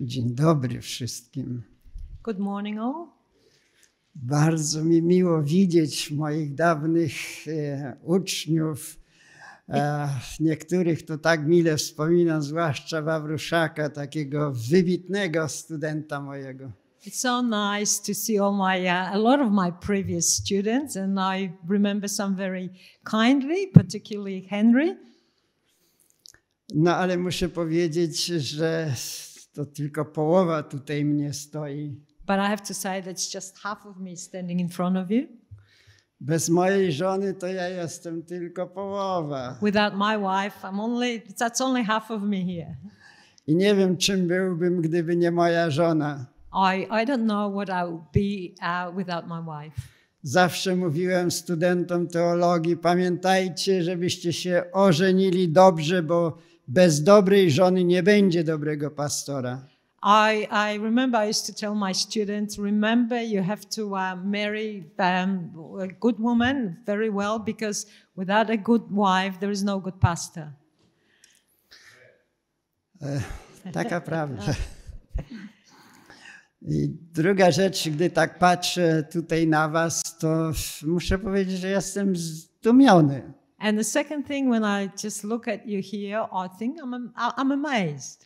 Dzień dobry wszystkim. Good morning all. Bardzo mi miło widzieć moich dawnych e, uczniów. E, niektórych to tak mile wspominam, zwłaszcza Wawruszaka, takiego wybitnego studenta mojego. It's so nice to see all my uh, a lot of my previous students and I remember some very kindly, particularly Henry. No ale muszę powiedzieć, że to tylko połowa tutaj mnie stoi. But I have to say that's just half of me standing in front of you. Bez mojej żony to ja jestem tylko połowa. Without my wife, I'm only that's only half of me here. I nie wiem czym byłbym, gdyby nie moja żona. I I don't know what I would be uh, without my wife. Zawsze mówiłem studentom teologii, pamiętajcie, żebyście się ożenili dobrze, bo bez dobrej żony nie będzie dobrego pastora. I, I remember I used to tell my students, remember you have to uh, marry um, a good woman very well because without a good wife there is no good pastor. E, taka prawda. I druga rzecz, gdy tak patrzę tutaj na was, to muszę powiedzieć, że jestem zdumiony. And the second thing, when I just look at you here, I think I'm, I'm amazed.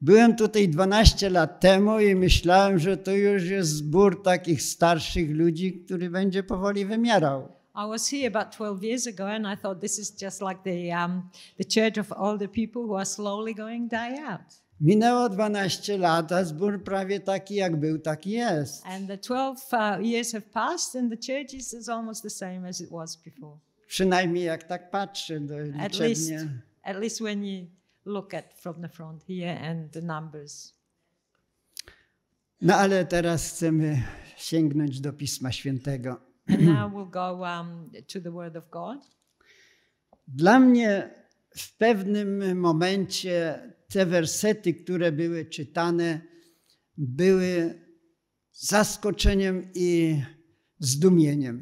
Byłem tutaj 12 lat temu i myślałem, że to już jest zbór takich starszych ludzi, który będzie powoli wymierał. I was here about 12 years ago and I thought this is just like the, um, the church of older people who are slowly going die out. Minęło 12 lat, a zbór prawie taki jak był, taki jest. And the 12 uh, years have passed and the church is almost the same as it was before. Przynajmniej jak tak patrzę do at least, at least when you look at from the front here and the numbers. No ale teraz chcemy sięgnąć do Pisma Świętego. And now we'll go um, to the Word of God. Dla mnie w pewnym momencie te wersety, które były czytane, były zaskoczeniem i zdumieniem.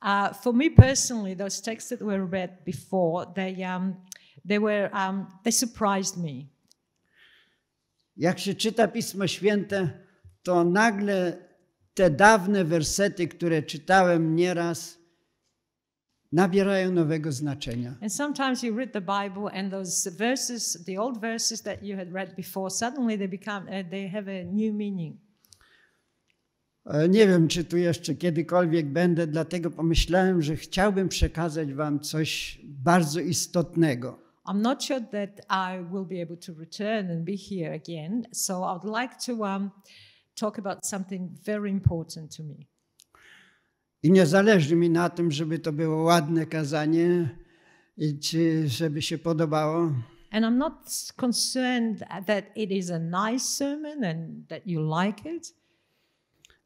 Uh, for me personally, those texts that were read before, they, um, they, were, um, they surprised me. Jak się czyta Pismo Święte, to nagle te dawne wersety, które czytałem nieraz, nabierają nowego znaczenia. And sometimes you read the Bible and those verses, the old verses that you had read before, suddenly they become, uh, they have a new meaning. E, nie wiem, czy tu jeszcze kiedykolwiek będę, dlatego pomyślałem, że chciałbym przekazać Wam coś bardzo istotnego. I'm not sure that I will be able to return and be here again, so I would like to um, talk about something very important to me. I nie zależy mi na tym, żeby to było ładne kazanie i czy żeby się podobało. And I'm not concerned that it is a nice sermon and that you like it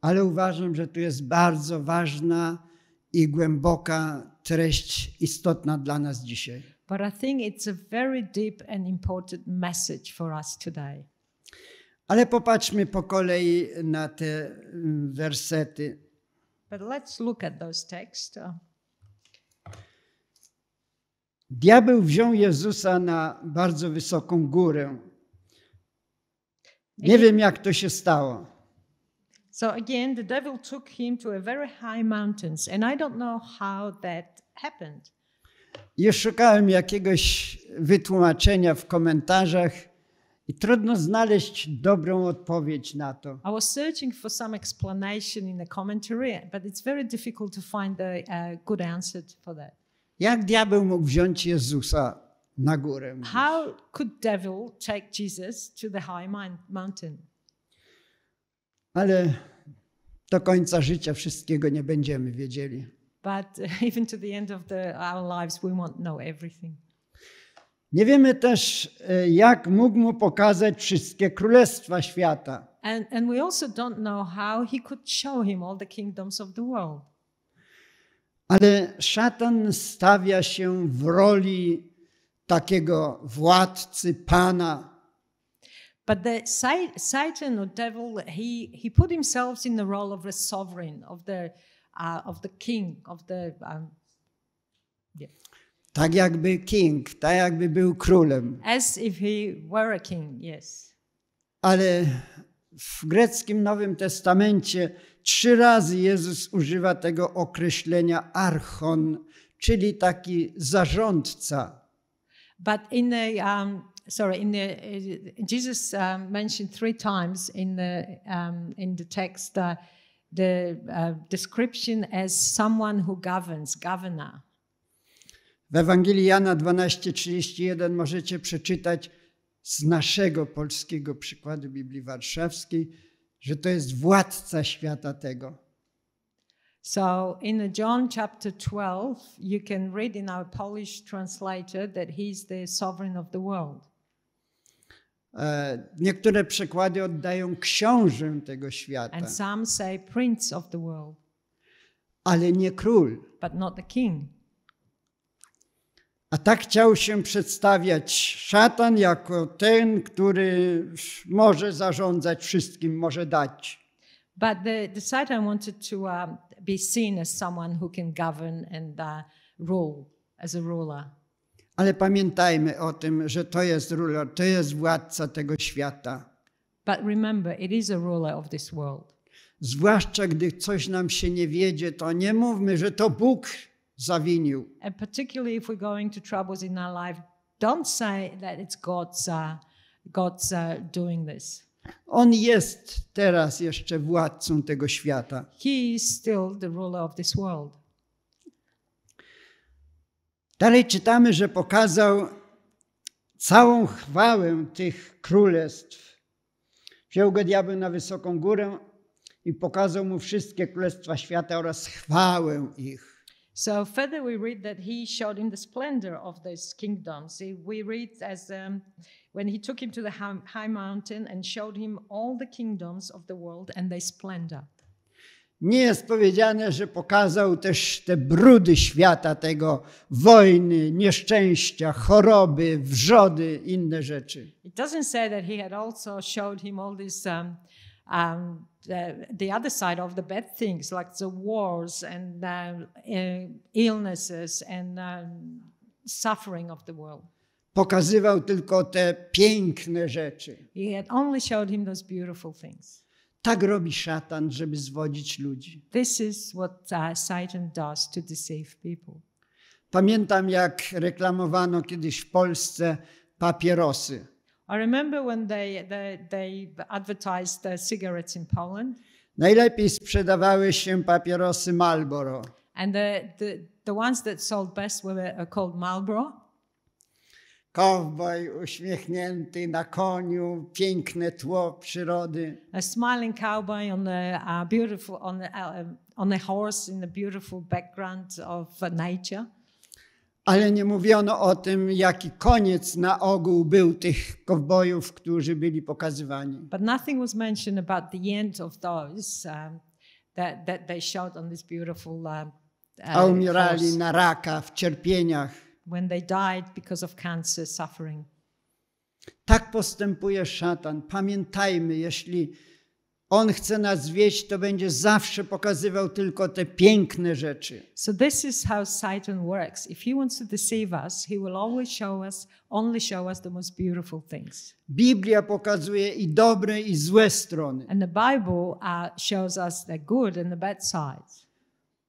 ale uważam, że tu jest bardzo ważna i głęboka treść istotna dla nas dzisiaj. But I think it's a very deep and important message for us today. Ale popatrzmy po kolei na te mm, wersety. But let's look at those texts. Uh. Diabeł wziął Jezusa na bardzo wysoką górę. Nie wiem, jak to się stało. So again, the devil took him to a very high mountains, and I don't know how that happened. I szukałem jakiegoś wytłumaczenia w komentarzach i trudno znaleźć dobrą odpowiedź na to. I was searching for some explanation in the commentary, but it's very difficult to find a, a good answer for that. Jak diabeł mógł wziąć Jezusa na górę? Mówisz? How could devil take Jesus to the high mountain? Ale do końca życia wszystkiego nie będziemy wiedzieli. to Nie wiemy też, e, jak mógł mu pokazać wszystkie królestwa świata. Ale szatan stawia się w roli takiego władcy, pana, But the Satan or devil, he, he put himself in the role of the sovereign, of the, uh, of the king, of the. Um, yeah. Tak jakby king, tak jakby był królem. As if he were a king, yes. Ale w greckim Nowym Testamencie trzy razy Jezus używa tego określenia archon, czyli taki zarządca. But in the um, sorry, in the uh, Jesus um, mentioned three times in the um, in the text uh, the uh, description as someone who governs, governor. W Ewangelii Jana 12:31 możecie przeczytać z naszego polskiego przykładu Biblii Warszawskiej, że to jest władca świata tego. So in the John chapter 12 you can read in our Polish translator that he's the sovereign of the world. E, niektóre przekłady oddają książę tego świata. And some say prince of the world. Ale nie król. But not the king. A tak chciał się przedstawiać szatan jako ten, który może zarządzać wszystkim, może dać. But the, the Satan wanted to uh, be seen as someone who can govern and uh, rule, as a ruler ale pamiętajmy o tym, że to jest ruler, to jest władca tego świata. But remember, it is a ruler of this world. Zwłaszcza gdy coś nam się nie wiedzie, to nie mówmy, że to Bóg zawinił. And particularly if we're going to troubles in our life, don't say that it's God's uh, God's uh, doing this. On jest teraz jeszcze władcą tego świata. He is still the ruler of this world. Dalej czytamy, że pokazał całą chwałę tych królestw. Wziął go diabeł na wysoką górę i pokazał mu wszystkie królestwa świata oraz chwałę ich. So further we read that he showed him the splendor of those kingdoms. We read as um, when he took him to the high mountain and showed him all the kingdoms of the world and their splendor nie jest powiedziane, że pokazał też te brudy świata tego, wojny, nieszczęścia, choroby, wrzody, inne rzeczy. It doesn't say that he had also showed him all um, um, the, the other side of the bad things like the wars and uh, uh, illnesses and um, suffering of the world. Pokazywał tylko te piękne rzeczy. He had only showed him those beautiful things. Tak robi szatan, żeby zwodzić ludzi. This is what uh, Satan does to deceive people. Pamiętam, jak reklamowano kiedyś w Polsce papierosy. I remember when they, they, they advertised the cigarettes in Poland. Najlepiej sprzedawały się papierosy Marlboro. And the, the, the ones that sold best were uh, called Marlboro. Cowboy uśmiechnięty na koniu, piękne tło przyrody. A smiling cowboy on a, a beautiful on a, on a horse in a beautiful background of nature. Ale nie mówiono o tym, jaki koniec na ogół był tych kowbojów, którzy byli pokazywani. But nothing was mentioned about the end of those um, that, that they showed on this beautiful. Uh, uh, A umierali uh, horse. na raka w cierpieniach when they died because of cancer suffering. Tak postępuje szatan. Pamiętajmy, jeśli on chce nas wieść, to będzie zawsze pokazywał tylko te piękne rzeczy. So this is how Satan works. If he wants to deceive us, he will always show us, only show us the most beautiful things. Biblia pokazuje i dobre i złe strony. And the Bible uh, shows us the good and the bad sides.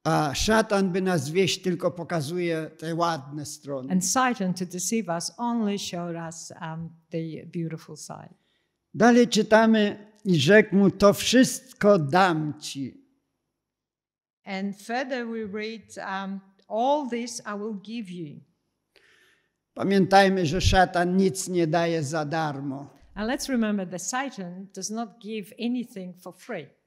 A szatan, by nas wieść, tylko pokazuje te ładne strony. And Satan to deceive us only showed us um, the beautiful side. Dalej czytamy i rzekł mu to wszystko dam ci. And further we read um, all this I will give you. Pamiętajmy, że szatan nic nie daje za darmo. And let's remember that Satan does not give anything for free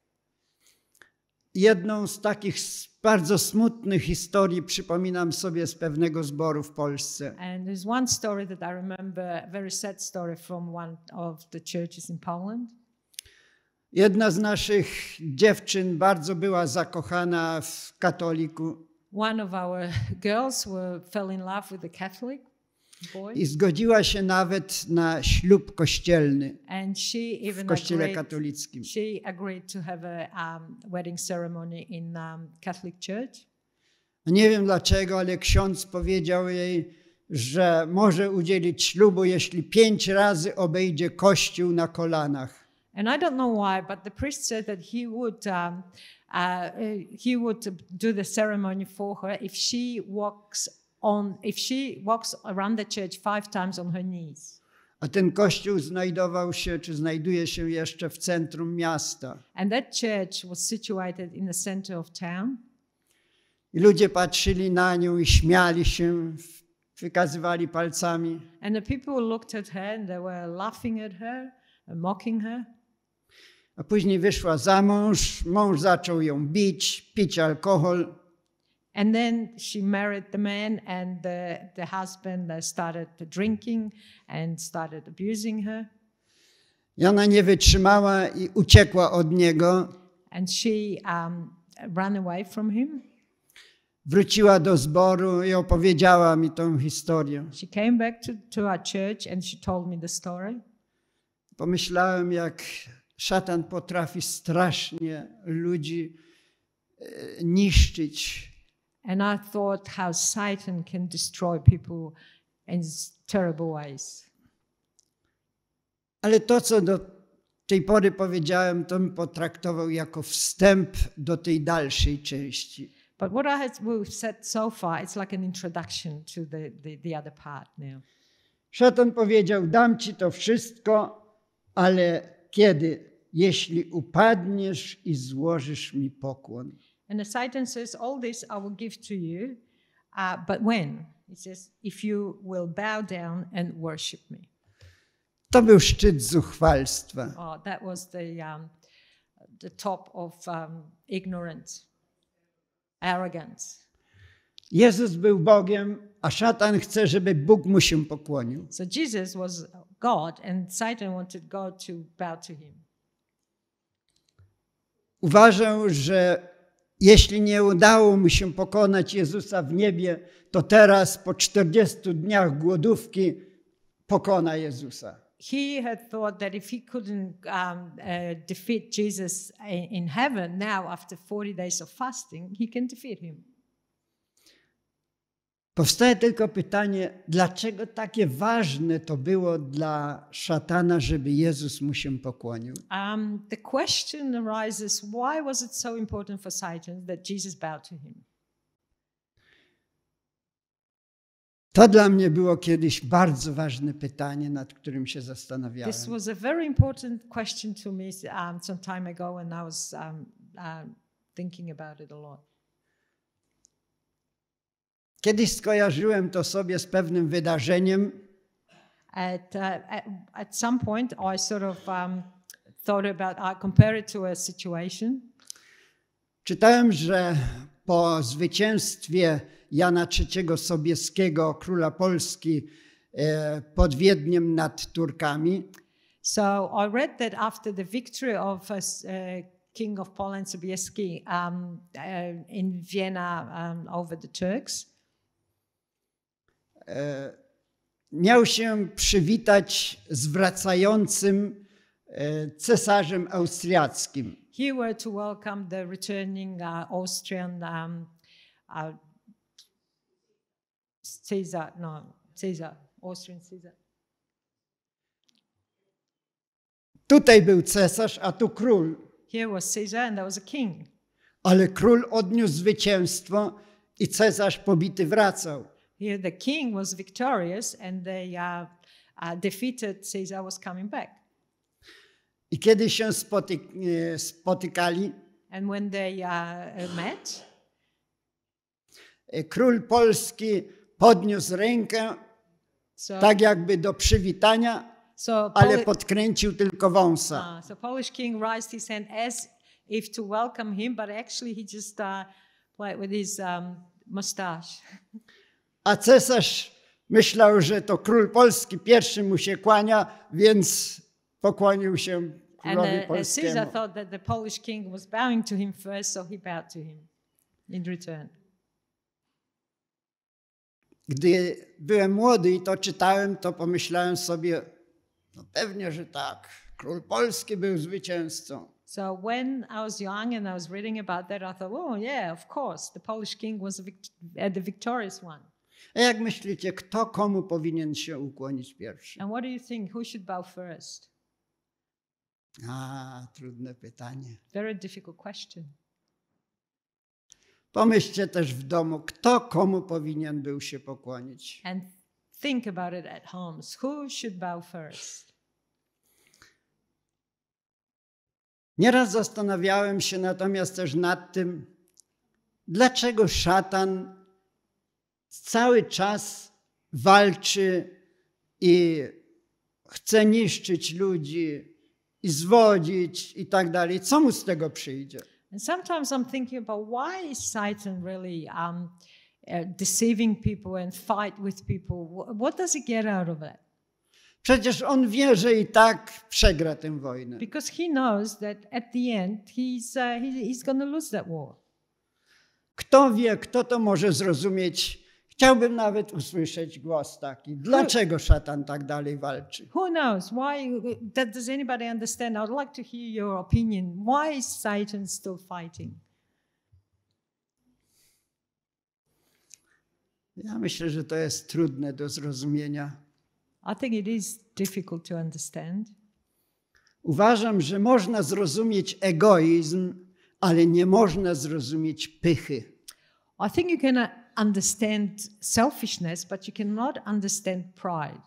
jedną z takich bardzo smutnych historii przypominam sobie z pewnego zboru w Polsce. And there's one story that I remember, very sad story from one of the churches in Poland. Jedna z naszych dziewczyn bardzo była zakochana w katoliku. One of our girls were, fell in love with a Catholic. I zgodziła się nawet na ślub kościelny w kościele agreed, katolickim. She agreed to have a um, wedding ceremony in um, Catholic Church. No nie wiem dlaczego, ale ksiądz powiedział jej, że może udzielić ślubu, jeśli pięć razy obejdzie kościół na kolanach. And I don't know why, but the priest said that he would um, uh, he would do the ceremony for her if she walks on if she walks around the church five times on her knees. A ten kościół znajdował się czy znajduje się jeszcze w centrum miasta. And that church was situated in the center of town. I ludzie patrzyli na nią i śmiali się, wykazywali palcami. And the people looked at her and they were laughing at her mocking her. A później wyszła za mąż, mąż zaczął ją bić, pić alkohol. And then she married the man, and the, the husband started drinking and started abusing her. I ona nie wytrzymała i uciekła od niego. And she um, ran away from him. Wróciła do zboru i opowiedziała mi tą historię. She came back to, to our church and she told me the story. Pomyślałem, jak szatan potrafi strasznie ludzi e, niszczyć And I thought how Satan can destroy people in terrible ways. Ale to, co do tej pory powiedziałem, to mi potraktował jako wstęp do tej dalszej części. But what I have we've said so far, it's like an introduction to the, the, the other part now. Szatan powiedział: Dam ci to wszystko, ale kiedy? Jeśli upadniesz i złożysz mi pokłon. And the Satan says, All this I will give to you, uh, but when? He says, If you will bow down and worship me. To był szczyt zuchwalstwa. Oh, that was the, um, the top of um, ignorance, arrogance. Jezus był Bogiem, a szatan chce, żeby Bóg mu się pokłonił. So Jesus was God and Satan wanted God to bow to him. że Jeśli nie udało mu się pokonać Jezusa w niebie, to teraz po 40 dniach głodówki pokona Jezusa. He had thought that if he couldn't um, uh, defeat Jesus in, in heaven, now after 40 days of fasting, he can defeat him. Powstaje tylko pytanie, dlaczego takie ważne to było dla szatana, żeby Jezus mu się pokłonił? Um, the question arises, why was it so important for Satan that Jesus bowed to him? To dla mnie było kiedyś bardzo ważne pytanie, nad którym się zastanawiałem. This was a very important question to me um, some time ago when I was um, uh, thinking about it a lot. Kiedyś skojarzyłem to sobie z pewnym wydarzeniem. At, uh, at, at some point I sort of um, thought about, I compared it to a situation. Czytałem, że po zwycięstwie Jana III Sobieskiego, króla Polski, e, pod Wiedniem nad Turkami. So I read that after the victory of uh, uh King of Poland Sobieski um, uh, in Vienna um, over the Turks. E, miał się przywitać zwracającym e, cesarzem austriackim. He were to welcome the returning uh, Austrian um, uh, Caesar, no, Caesar, Austrian Caesar. Tutaj był cesarz, a tu król. Here was Caesar and there was a king. Ale król odniósł zwycięstwo i cesarz pobity wracał. Here, the king was victorious and they uh, uh, defeated Caesar was coming back. I kiedy się spotyk, eh, spotykali, and when they uh, met, eh, król Polski podniósł rękę, so, tak jakby do przywitania, so ale podkręcił tylko wąsa. Uh, so Polish king raised his hand as if to welcome him, but actually he just uh, played with his um, mustache. a cesarz myślał, że to król polski pierwszy mu się kłania, więc pokłonił się królowi uh, uh, and, polskiemu. Caesar thought that the Polish king was bowing to him first, so he bowed to him in return. Gdy byłem młody i to czytałem, to pomyślałem sobie, no pewnie, że tak. Król Polski był zwycięzcą. So when I was young and I was reading about that, I thought, oh yeah, of course, the Polish king was uh, the victorious one. A jak myślicie, kto komu powinien się ukłonić pierwszy? And what do you think? Who should bow first? A, trudne pytanie. Very difficult question. Pomyślcie też w domu, kto komu powinien był się pokłonić. And think about it at home. Who should bow first? Nieraz zastanawiałem się natomiast też nad tym, dlaczego szatan cały czas walczy i chce niszczyć ludzi i zwodzić i tak dalej. Co mu z tego przyjdzie? And sometimes I'm thinking about why is Satan really um, uh, deceiving people and fight with people? What does he get out of it? Przecież on wie, że i tak przegra tę wojnę. Because he knows that at the end he's uh, he's going to lose that war. Kto wie, kto to może zrozumieć? Chciałbym nawet usłyszeć głos taki. Dlaczego szatan tak dalej walczy? Who knows? Why does anybody understand? I'd like to hear your opinion. Why is Satan still fighting? Ja myślę, że to jest trudne do zrozumienia. I think it is difficult to understand. Uważam, że można zrozumieć egoizm, ale nie można zrozumieć pychy. I think you can understand selfishness, but you cannot understand pride.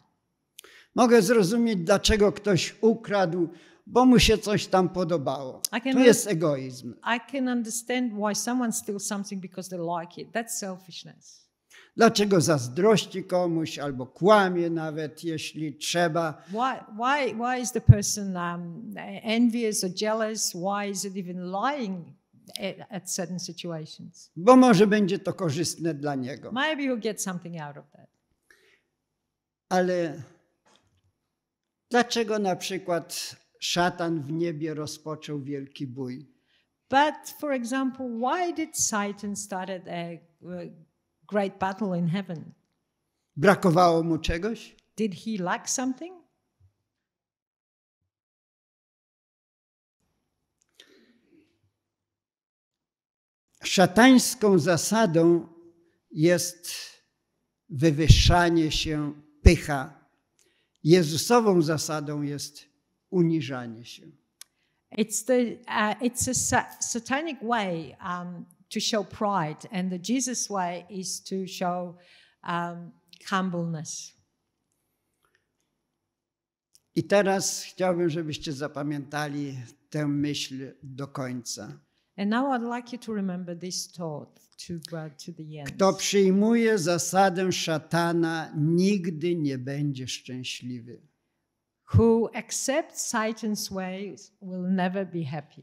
Mogę zrozumieć, dlaczego ktoś ukradł, bo mu się coś tam podobało. To jest egoizm. I can understand why someone steals something because they like it. That's selfishness. Dlaczego zazdrości komuś albo kłamie nawet, jeśli trzeba? Why, why, why is the person um, envious or jealous? Why is it even lying at certain situations. Bo może będzie to korzystne dla niego. Maybe he'll get something out of that. Ale dlaczego na przykład szatan w niebie rozpoczął wielki bój? But for example, why did Satan started a great battle in heaven? Brakowało mu czegoś? Did he lack something? szatańską zasadą jest wywyższanie się, pycha. Jezusową zasadą jest uniżanie się. It's the uh, it's a satanic way um, to show pride, and the Jesus way is to show um, humbleness. I teraz chciałbym, żebyście zapamiętali tę myśl do końca. Kto przyjmuje zasadę szatana, nigdy nie będzie szczęśliwy. Who accepts Satan's ways will never be happy.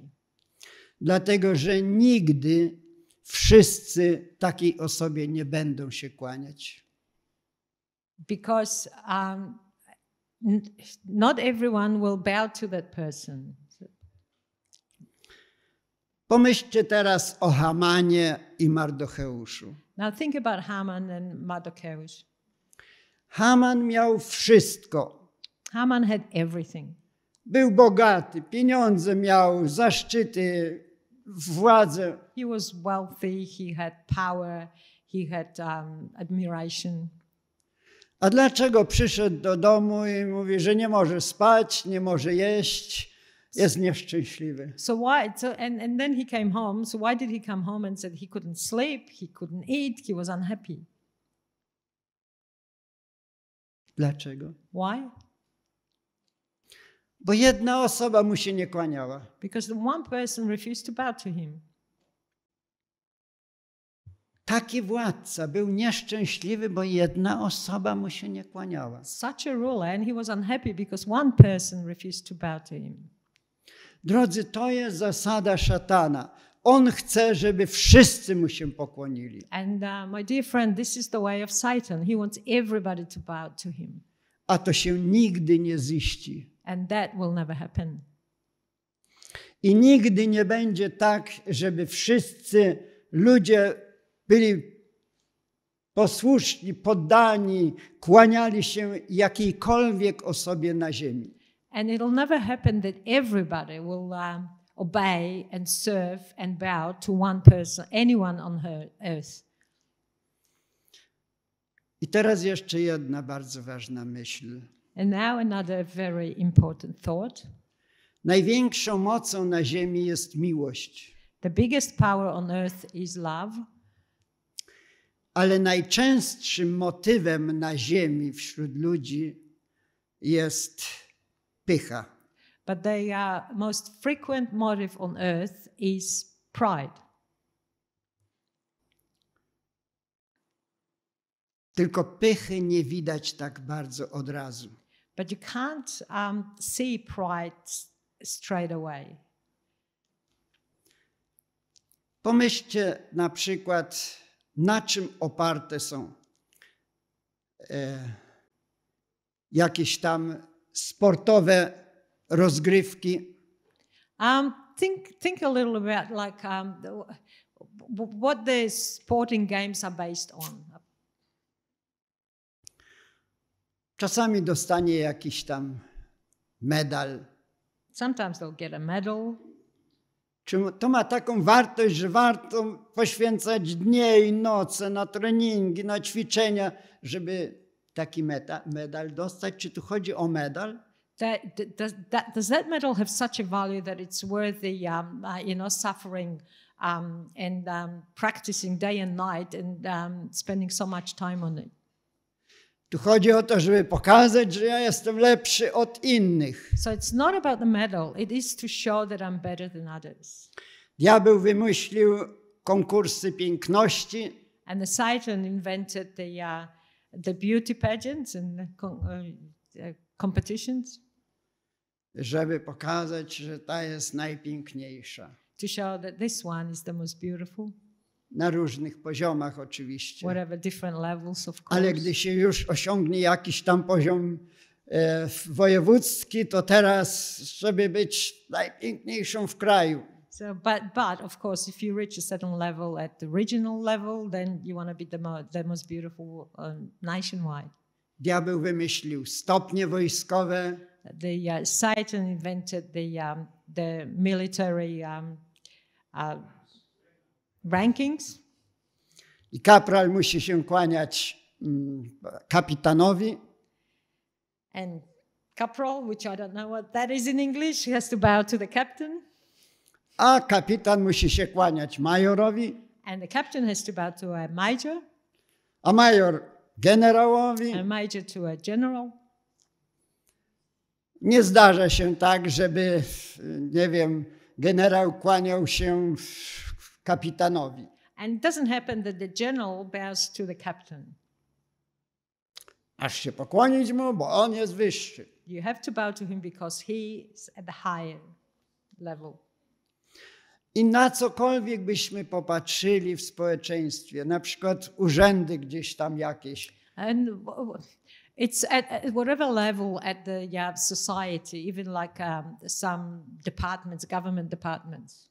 Dlatego, że nigdy wszyscy takiej osobie nie będą się kłaniać. Because um, not everyone will bow to that person. Pomyślcie teraz o Hamanie i Mardocheuszu. Now think about Haman and Mardocheusz. Haman miał wszystko. Haman had everything. Był bogaty, pieniądze miał, zaszczyty, władzę. He was wealthy, he had power, he had um, admiration. A dlaczego przyszedł do domu i mówi, że nie może spać, nie może jeść? jest nieszczęśliwy. So why so and and then he came home. So why did he come home and said he couldn't sleep, he couldn't eat, he was unhappy? Dlaczego? Why? Bo jedna osoba mu się nie kłaniała. Because the one person refused to bow to him. Taki władca był nieszczęśliwy, bo jedna osoba mu się nie kłaniała. Such a ruler and he was unhappy because one person refused to bow to him. Drodzy, to jest zasada szatana. On chce, żeby wszyscy mu się pokłonili. And uh, my dear friend, this is the way of Satan. He wants everybody to bow to him. A to się nigdy nie ziści. And that will never happen. I nigdy nie będzie tak, żeby wszyscy ludzie byli posłuszni, poddani, kłaniali się jakiejkolwiek osobie na ziemi. And it'll never happen that everybody will um, obey and serve and bow to one person, anyone on her earth. I teraz jeszcze jedna bardzo ważna myśl. And now another very important thought. Największą mocą na ziemi jest miłość. The biggest power on earth is love. Ale najczęstszym motywem na ziemi wśród ludzi jest pycha. But the uh, most frequent motive on earth is pride. Tylko pychy nie widać tak bardzo od razu. But you can't um, see pride straight away. Pomyślcie na przykład, na czym oparte są e, jakieś tam sportowe rozgrywki. Um, think, think a little about like um, what the sporting games are based on. Czasami dostanie jakiś tam medal. Sometimes they'll get a medal. Czy to ma taką wartość, że warto poświęcać dnie i noce na treningi, na ćwiczenia, żeby taki meta, medal dostać? Czy tu chodzi o medal? That, does, that, does that medal have such a value that it's worthy, um, uh, you know, suffering um, and um, practicing day and night and um, spending so much time on it? Tu chodzi o to, żeby pokazać, że ja jestem lepszy od innych. So it's not about the medal, it is to show that I'm better than others. Diabeł wymyślił konkursy piękności. And the Satan invented the uh, the beauty pageants and uh, uh, competitions. Żeby pokazać, że ta jest najpiękniejsza. To show that this one is the most beautiful. Na różnych poziomach oczywiście. Whatever different levels of course. Ale gdy się już osiągnie jakiś tam poziom e, wojewódzki, to teraz żeby być najpiękniejszą w kraju. So, but but of course, if you reach a certain level at the regional level, then you want to be the, the most beautiful um, nationwide. Diabeł wymyślił stopnie wojskowe. The uh, Satan invented the um, the military um, uh, rankings. I kapral musi się kłaniać mm, kapitanowi. And kapral, which I don't know what that is in English, has to bow to the captain. a kapitan musi się kłaniać majorowi, And the captain has to bow to a major, a major generałowi. a major to a general. Nie zdarza się tak, żeby, nie wiem, generał kłaniał się kapitanowi. And it doesn't happen that the general bows to the captain. Aż się pokłonić mu, bo on jest wyższy. You have to bow to him because he is at the higher level. I na cokolwiek byśmy popatrzyli w społeczeństwie, na przykład urzędy gdzieś tam jakieś. And it's at, whatever level at the yeah, society, even like um, some departments, government departments.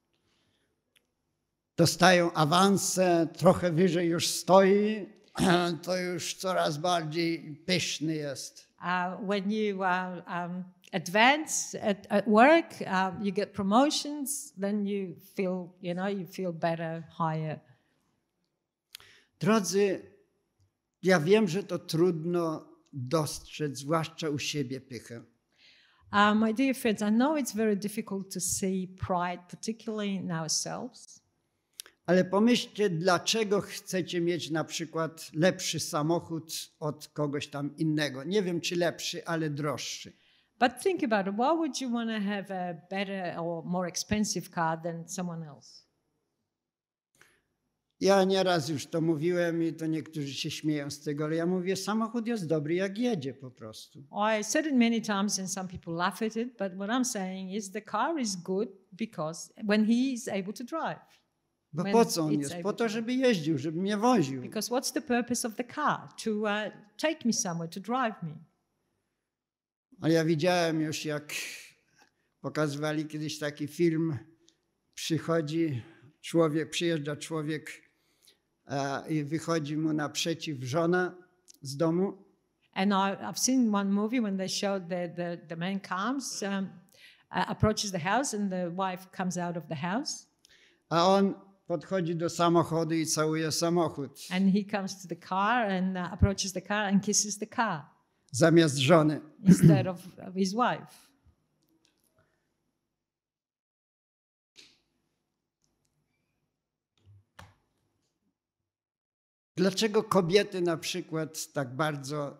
Dostają awanse, trochę wyżej już stoi, to już coraz bardziej pyszny jest. Uh, when you are um, advance at, at work, um, you get promotions, then you feel, you know, you feel better, higher. Drodzy, ja wiem, że to trudno dostrzec, zwłaszcza u siebie pychę. Uh, my dear friends, I know it's very difficult to see pride, particularly in ourselves. Ale pomyślcie, dlaczego chcecie mieć na przykład lepszy samochód od kogoś tam innego. Nie wiem, czy lepszy, ale droższy. But think about it. Why would you want to have a better or more expensive car than someone else? Ja nieraz już to mówiłem i to niektórzy się śmieją z tego, ale ja mówię, samochód jest dobry, jak jedzie po prostu. I said it many times and some people laugh at it, but what I'm saying is the car is good because when he is able to drive. Bo po co on jest? Po to, żeby jeździł, żeby mnie woził. Because what's the purpose of the car? To uh, take me somewhere, to drive me. A no, ja widziałem już, jak pokazywali kiedyś taki film, przychodzi człowiek, przyjeżdża człowiek e, i wychodzi mu naprzeciw żona z domu. And I, I've seen one movie when they showed the, the, the man comes, um, approaches the house and the wife comes out of the house. A on podchodzi do samochodu i całuje samochód. And he comes to the car and uh, approaches the car and kisses the car zamiast żony. Instead of, his wife. Dlaczego kobiety na przykład tak bardzo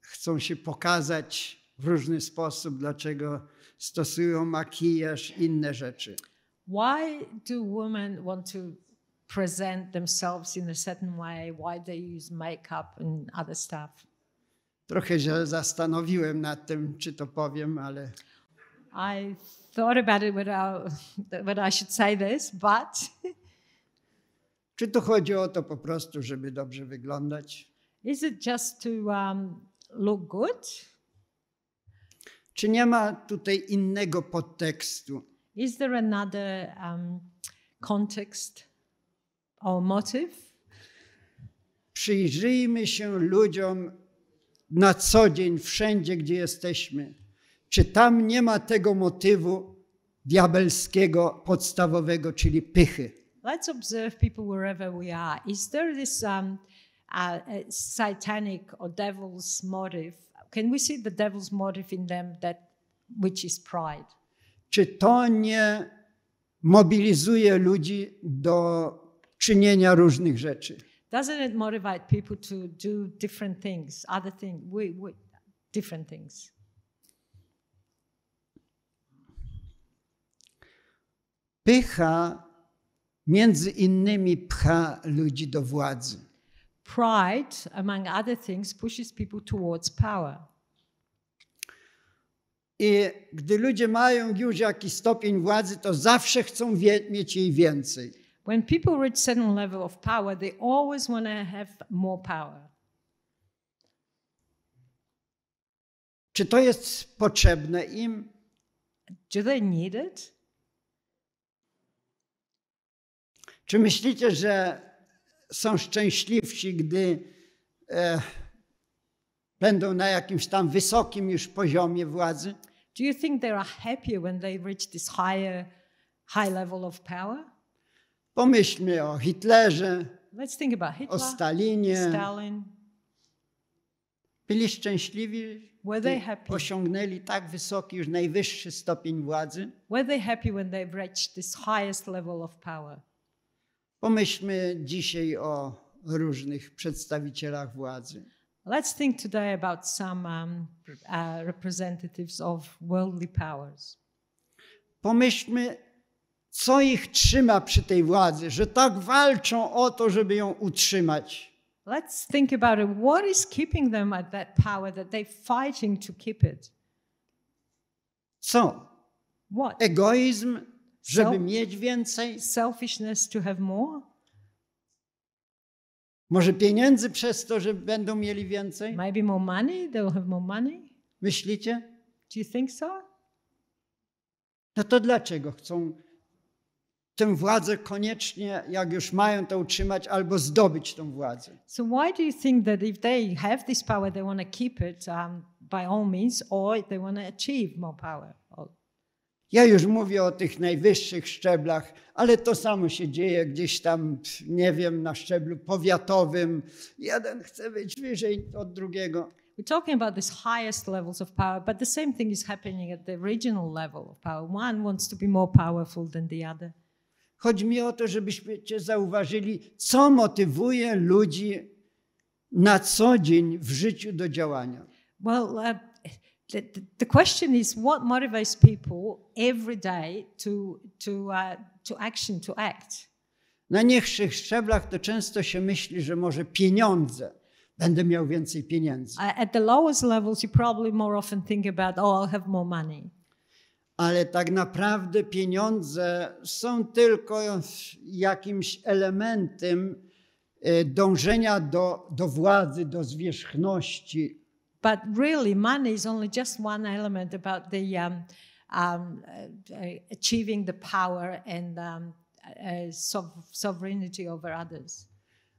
chcą się pokazać w różny sposób, dlaczego stosują makijaż, inne rzeczy? Why do women want to present themselves in a certain way? Why they use makeup and other stuff? trochę się zastanowiłem nad tym, czy to powiem, ale. I thought about it when I, when I should say this, but. Czy to chodzi o to po prostu, żeby dobrze wyglądać? Is it just to um, look good? Czy nie ma tutaj innego podtekstu? Is there another um, context or motive? Przyjrzyjmy się ludziom na co dzień, wszędzie, gdzie jesteśmy. Czy tam nie ma tego motywu diabelskiego, podstawowego, czyli pychy? Let's observe people wherever we are. Is there this um, uh, satanic or devil's motive? Can we see the devil's motive in them that which is pride? Czy to nie mobilizuje ludzi do czynienia różnych rzeczy? doesn't it motivate people to do different things, other things, we, we, different things? Pycha między innymi pcha ludzi do władzy. Pride, among other things, pushes people towards power. I gdy ludzie mają już jakiś stopień władzy, to zawsze chcą mieć jej więcej. When people reach certain level of power, they always want to have more power. Czy to jest potrzebne im? Do they need it? Czy myślicie, że są szczęśliwsi, gdy e, będą na jakimś tam wysokim już poziomie władzy? Do you think they are happier when they reach this higher high level of power? Pomyślmy o Hitlerze, Let's think about Hitler, o Stalinie. Stalin. Byli szczęśliwi, Were they happy? osiągnęli tak wysoki, już najwyższy stopień władzy. Were they happy when they've reached this highest level of power? Pomyślmy dzisiaj o różnych przedstawicielach władzy. Let's think today about some um, uh, representatives of worldly powers. Pomyślmy co ich trzyma przy tej władzy, że tak walczą o to, żeby ją utrzymać. Let's think about it. What is keeping them at that power that they're fighting to keep it? Co? What? Egoizm, żeby Self mieć więcej? Selfishness to have more? Może pieniędzy przez to, że będą mieli więcej? Maybe more money, they'll have more money. Myślicie? Do you think so? No to dlaczego chcą tę władzę koniecznie, jak już mają to utrzymać, albo zdobyć tę władzę. So why do you think that if they have this power, they want to keep it um, by all means, or they want to achieve more power? Ja już mówię o tych najwyższych szczeblach, ale to samo się dzieje gdzieś tam, nie wiem, na szczeblu powiatowym. Jeden chce być wyżej od drugiego. We're talking about these highest levels of power, but the same thing is happening at the regional level of power. One wants to be more powerful than the other. Chodzi mi o to, żebyśmy zauważyli, co motywuje ludzi na co dzień w życiu do działania. Well, uh, the, the question is what motivates people every day to, to, uh, to action, to act. Na niższych szczeblach to często się myśli, że może pieniądze. Będę miał więcej pieniędzy. Uh, at the lowest levels you probably more often think about, oh, I'll have more money ale tak naprawdę pieniądze są tylko jakimś elementem e, dążenia do, do władzy, do zwierzchności. But really, money is only just one element about the um, um, uh, achieving the power and um, uh, so sovereignty over others.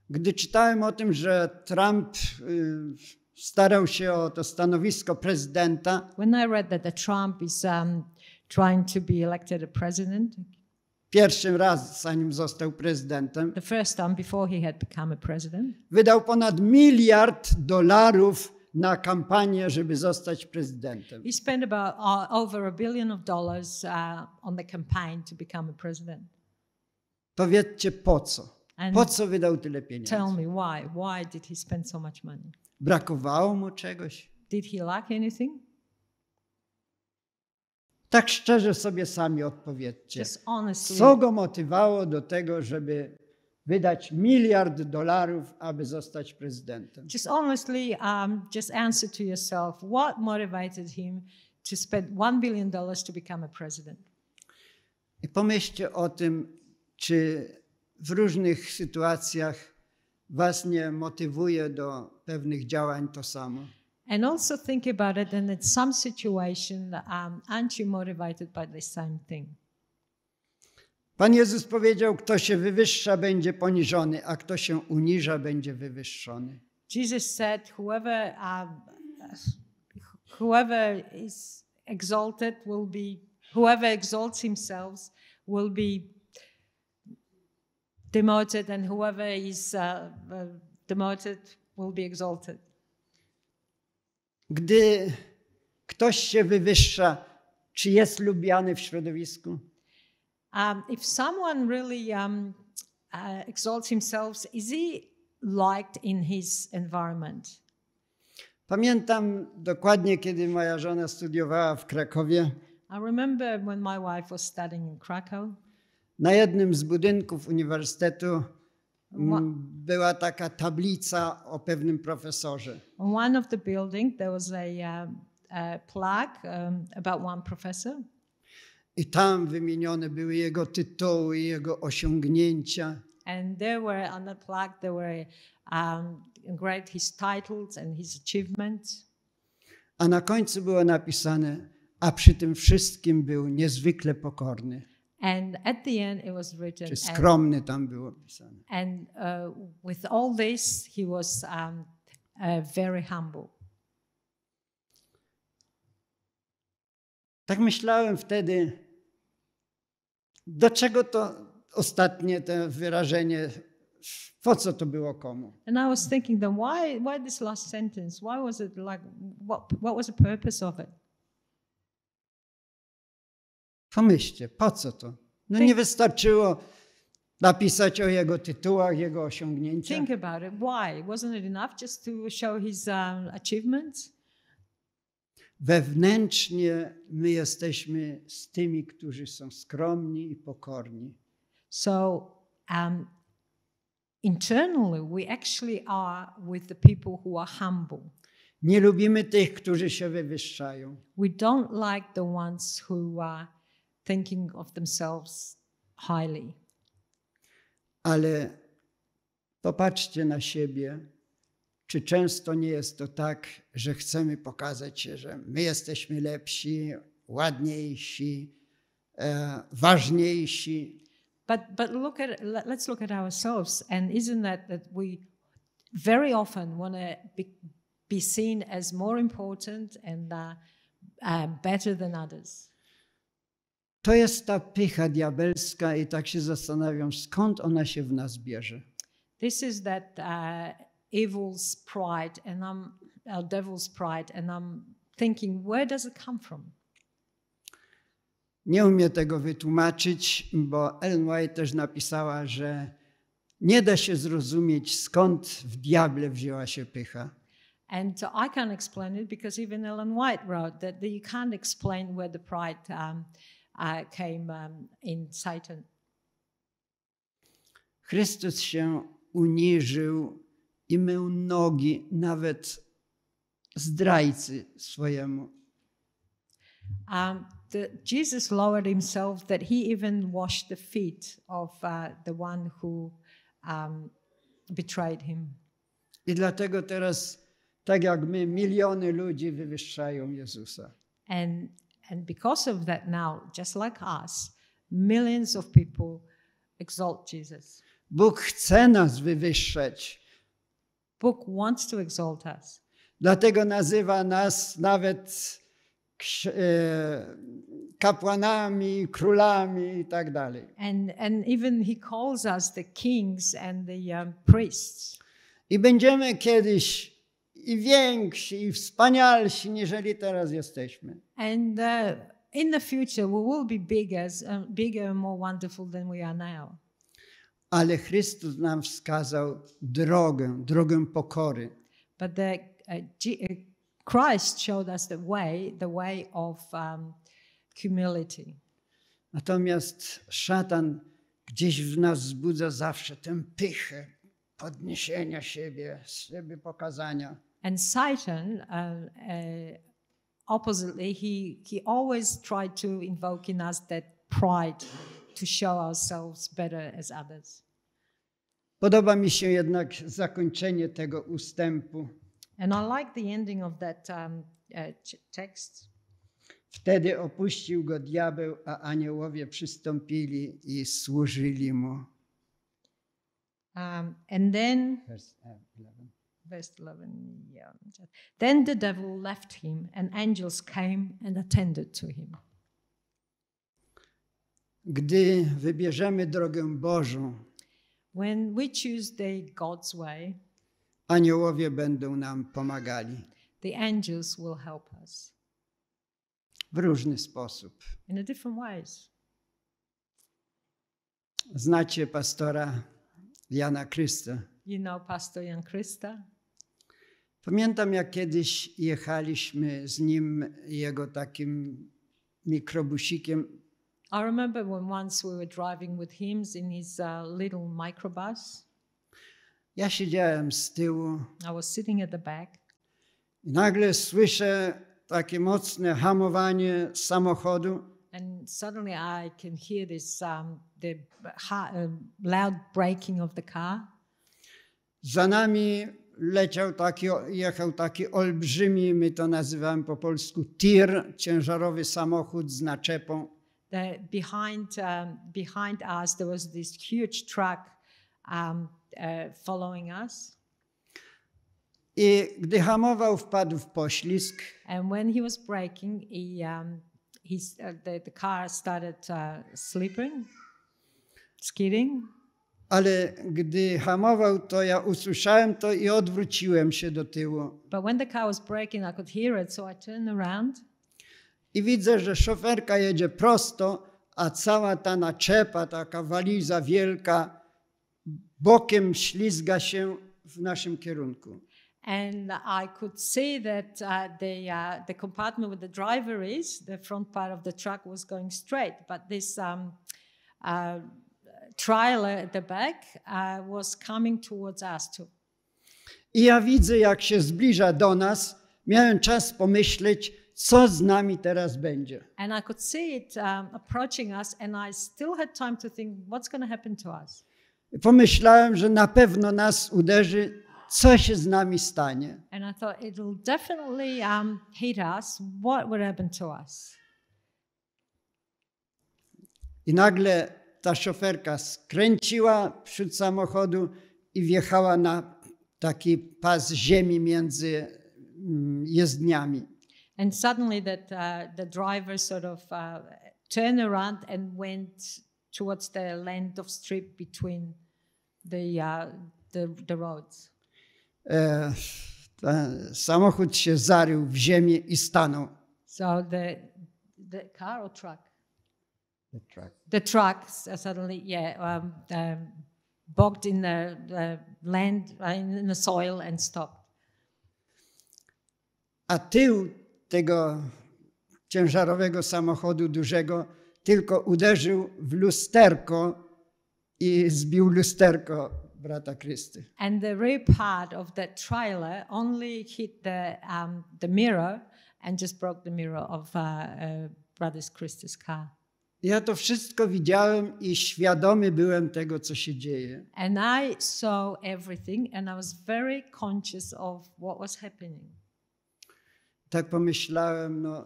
Gdy czytałem o tym, że Trump y, starał się o to stanowisko prezydenta, when I read that Trump is um, trying to be elected a president. Pierwszym raz, zanim został prezydentem, The first time before he had become a president, wydał ponad miliard dolarów na kampanię, żeby zostać prezydentem. he spent about uh, over a billion of dollars uh, on the campaign to become a president. Powiedzcie po co? And Po co wydał tyle pieniędzy? tell me why? Why did he spend so much money? Brakowało mu czegoś? Did he lack anything? Tak szczerze sobie sami odpowiedzcie. Co go motywowało do tego, żeby wydać miliard dolarów, aby zostać prezydentem? Just honestly, um, just answer to yourself what motivated him to spend one billion dollars to become a president. I pomyślcie o tym, czy w różnych sytuacjach was nie motywuje do pewnych działań to samo. And also think about it, and in some situation, um, aren't you motivated by the same thing? Pan Jezus powiedział, kto się wywyższa, będzie poniżony, a kto się uniża, będzie wywyższony. Jesus said, whoever, uh, whoever is exalted will be, whoever exalts himself will be demoted, and whoever is uh, uh demoted will be exalted. Gdy ktoś się wywyższa, czy jest lubiany w środowisku? Um, if someone really um, uh, exalts himself, is he liked in his environment? Pamiętam dokładnie, kiedy moja żona studiowała w Krakowie. I remember when my wife was studying in Krakow. Na jednym z budynków uniwersytetu Mm, była taka tablica o pewnym profesorze. one of the building there was a, uh, a plaque um, about one professor. I tam wymienione były jego tytuły, i jego osiągnięcia. And there were on the plaque there were um, great his titles and his achievements. A na końcu było napisane, a przy tym wszystkim był niezwykle pokorny. And at the end, it was written. And, and uh, with all this, he was um, uh, very humble. Tak myślałem wtedy, do czego to ostatnie to wyrażenie, po co to było komu? And I was thinking then why why this last sentence? Why was it like what what was the purpose of it? Pomyślcie, po co to? No nie wystarczyło napisać o jego tytułach, jego osiągnięciach. Think about it. Why? Wasn't it enough just to show his um, achievements? Wewnętrznie my jesteśmy z tymi, którzy są skromni i pokorni. So um, internally we actually are with the people who are humble. Nie lubimy tych, którzy się wywyższają. We don't like the ones who are thinking of themselves highly. Ale popatrzcie na siebie. Czy często nie jest to tak, że chcemy pokazać się, że my jesteśmy lepsi, ładniejsi, e, ważniejsi? But but look at let's look at ourselves and isn't that that we very often want to be, be seen as more important and uh, uh, better than others? To jest ta pycha diabelska i tak się zastanawiam, skąd ona się w nas bierze. This is that uh, evil's pride and I'm, a uh, devil's pride and I'm thinking, where does it come from? Nie umiem tego wytłumaczyć, bo Ellen White też napisała, że nie da się zrozumieć, skąd w diable wzięła się pycha. And so I can't explain it because even Ellen White wrote that you can't explain where the pride um, uh, came um, in Satan. Chrystus się uniżył i mył nogi nawet zdrajcy swojemu. Um, the, Jesus lowered himself that he even washed the feet of uh, the one who um, betrayed him. I dlatego teraz, tak jak my, miliony ludzi wywyższają Jezusa. And And because of that, now, just like us, millions of people exalt Jesus. Bóg chce nas wywyższać. Bóg wants to exalt us. Dlatego nazywa nas nawet kapłanami, królami i tak dalej. And, and even he calls us the kings and the um, priests. I będziemy kiedyś i więksi i wspanialsi, niżeli teraz jesteśmy. And uh, in the future we will be bigger, uh, bigger and more wonderful than we are now. Ale Chrystus nam wskazał drogę, drogę pokory. But the, uh, uh, Christ showed us the way, the way of um, humility. Natomiast szatan gdzieś w nas wzbudza zawsze tę pychę podniesienia siebie, siebie pokazania. And Satan, uh, uh, oppositely, he, he always tried to invoke in us that pride to show ourselves better as others. Podoba mi się jednak zakończenie tego ustępu. And I like the ending of that um, uh, text. Wtedy opuścił go diabeł, a aniołowie przystąpili i służyli mu. Um, and then, Vers, uh, verse 11. Yeah. Then the devil left him, and angels came and attended to him. Gdy wybierzemy drogę Bożą, When we choose the God's way, aniołowie będą nam pomagali the angels will help us w różny sposób. in a different ways. Znacie pastora Jana Krista. You know Pastor Jan Krista? Pamiętam, jak kiedyś jechaliśmy z nim, jego takim mikrobusikiem. I remember when once we were driving with him in his uh, little microbus. Ja siedziałem z tyłu. I was sitting at the back. I nagle słyszę takie mocne hamowanie samochodu. And suddenly I can hear this um, the um, loud braking of the car. Za nami leciał taki, jechał taki olbrzymi, my to nazywamy po polsku tir, ciężarowy samochód z naczepą. The, behind, um, behind us there was this huge truck um, uh, following us. I gdy hamował, wpadł w poślizg. And when he was braking, he, um, he, uh, the, the car started uh, slipping, skidding ale gdy hamował, to ja usłyszałem to i odwróciłem się do tyłu. But when the car was braking, I could hear it, so I turned around. I widzę, że szoferka jedzie prosto, a cała ta naczepa, taka waliza wielka, bokiem ślizga się w naszym kierunku. And I could see that uh, the uh, the compartment with the driver is, the front part of the truck was going straight, but this um, uh, trailer at the back uh, was coming towards us too. I ja widzę, jak się zbliża do nas. Miałem czas pomyśleć, co z nami teraz będzie. And I could see it um, approaching us and I still had time to think what's going to happen to us. Pomyślałem, że na pewno nas uderzy, co się z nami stanie. And I thought it'll definitely um, hit us. What would happen to us? I nagle ta szoferka skręciła przód samochodu i wjechała na taki pas ziemi między mm, jezdniami. And suddenly that uh, the driver sort of uh, turned around and went towards the land of strip between the, uh, the, the roads. E, samochód się zarył w ziemię i stanął. So the, the car or truck? The truck. The truck uh, suddenly, yeah, um, um, bogged in the, the land, uh, in the soil and stopped. A tył tego ciężarowego samochodu dużego tylko uderzył w lusterko i zbił lusterko brata Krysty. And the rear part of that trailer only hit the, um, the mirror and just broke the mirror of uh, uh, brother's Christus car. Ja to wszystko widziałem i świadomy byłem tego, co się dzieje. And I saw everything and I was very conscious of what was happening. Tak pomyślałem, no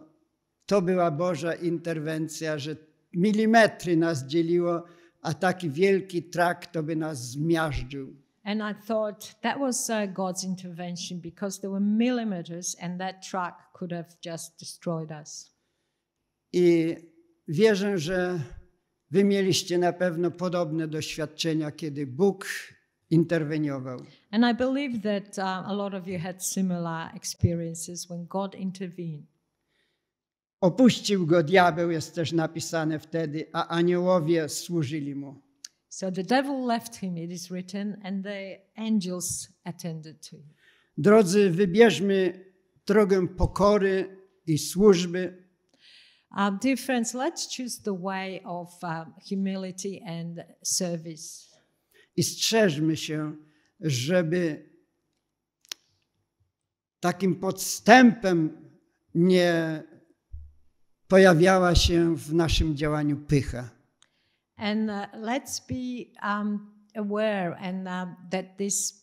to była Boża interwencja, że milimetry nas dzieliło, a taki wielki trakt to by nas zmiażdżył. And I thought that was uh, God's intervention because there were millimeters and that truck could have just destroyed us. I Wierzę, że wy mieliście na pewno podobne doświadczenia, kiedy Bóg interweniował. And I believe that uh, a lot of you had similar experiences when God intervened. Opuścił go diabeł, jest też napisane wtedy, a aniołowie służyli mu. So the devil left him, it is written, and the angels attended to him. Drodzy, wybierzmy drogę pokory i służby um, dear friends, let's choose the way of um, humility and service. I strzeżmy się, żeby takim podstępem nie pojawiała się w naszym działaniu pycha. And uh, let's be um, aware and um, that this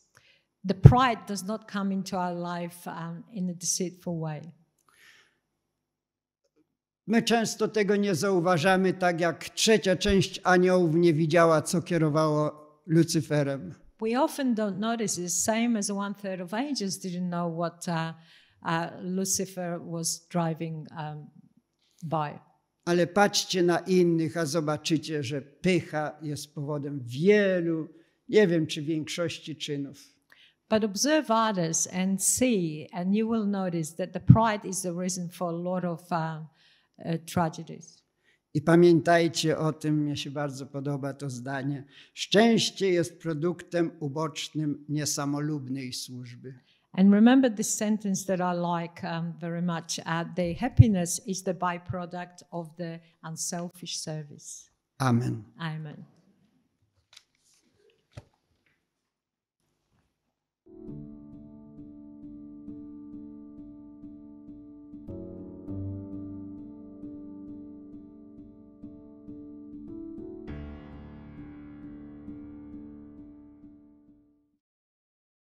the pride does not come into our life um, in a deceitful way. My często tego nie zauważamy, tak jak trzecia część aniołów nie widziała, co kierowało Lucyferem. We often don't notice it, same as one third of angels didn't know what uh, uh, Lucifer was driving um, by. Ale patrzcie na innych, a zobaczycie, że pycha jest powodem wielu, nie wiem czy większości czynów. But observe others and see, and you will notice that the pride is the reason for a lot of um, E, tragedies. I pamiętajcie o tym, mnie się bardzo podoba to zdanie. Szczęście jest produktem ubocznym niesamolubnej służby. And remember this sentence that I like um, very much. Uh, the happiness is the byproduct of the unselfish service. Amen. Amen.